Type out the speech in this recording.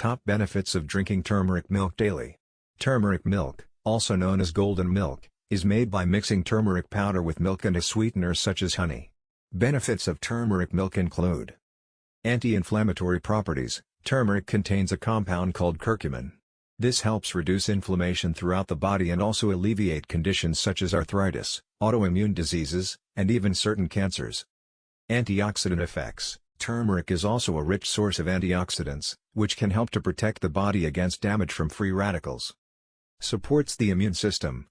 Top benefits of drinking turmeric milk daily. Turmeric milk, also known as golden milk, is made by mixing turmeric powder with milk and a sweetener such as honey. Benefits of turmeric milk include Anti-inflammatory properties, turmeric contains a compound called curcumin. This helps reduce inflammation throughout the body and also alleviate conditions such as arthritis, autoimmune diseases, and even certain cancers. Antioxidant effects Turmeric is also a rich source of antioxidants, which can help to protect the body against damage from free radicals. Supports the immune system,